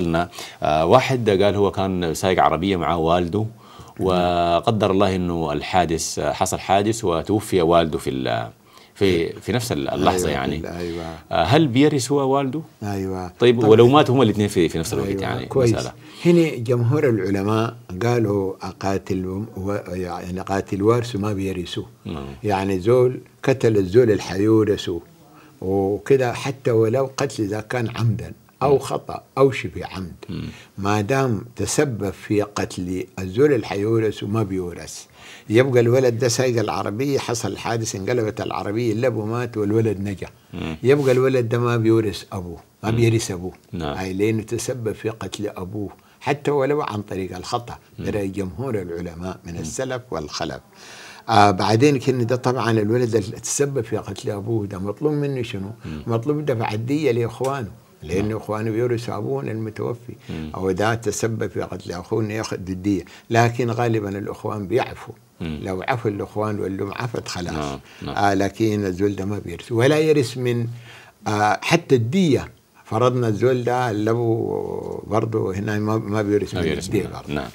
لنا آه، واحد قال هو كان سايق عربية مع والده وقدر الله انه الحادث آه، حصل حادث وتوفي والده في في في نفس اللحظه أيوة يعني ايوه آه، هل بيرث هو والده؟ ايوه طيب, ولو مات هم الاثنين في في نفس الوقت أيوة يعني كويس مسألة. هنا جمهور العلماء قالوا اقاتل و يعني اقاتل وارث ما بيرثوه نعم. يعني زول قتل الزول الحيورثوه وكذا حتى ولو قتل اذا كان عمدا أو خطأ أو شبه عمد ما دام تسبب في قتل الزول الحيورس وما بيورث يبقى الولد ده سايق العربية حصل حادث انقلبت العربية اللي أبو مات والولد نجا يبقى الولد ده ما بيورث أبوه ما بيرث أبوه نعم. هاي لأنه تسبب في قتل أبوه حتى ولو عن طريق الخطأ برأي جمهور العلماء من السلف والخلف آه بعدين كان ده طبعا الولد اللي تسبب في قتل أبوه ده مطلوب منه شنو؟ مطلوب دفع الدية لإخوانه لأن إخواني بيقولوا يسابون المتوفي مم. أو إذا تسبب في قتل أخوه يأخذ الدية لكن غالبا الإخوان بيعفوا مم. لو عفوا الإخوان واللوم عفت خلاص نعم. نعم. آه لكن الزول ده ما بيرث ولا يرث من آه حتى الدية فرضنا الزول ده اللبو برضه هنا ما بيرث من الدية برضه نعم.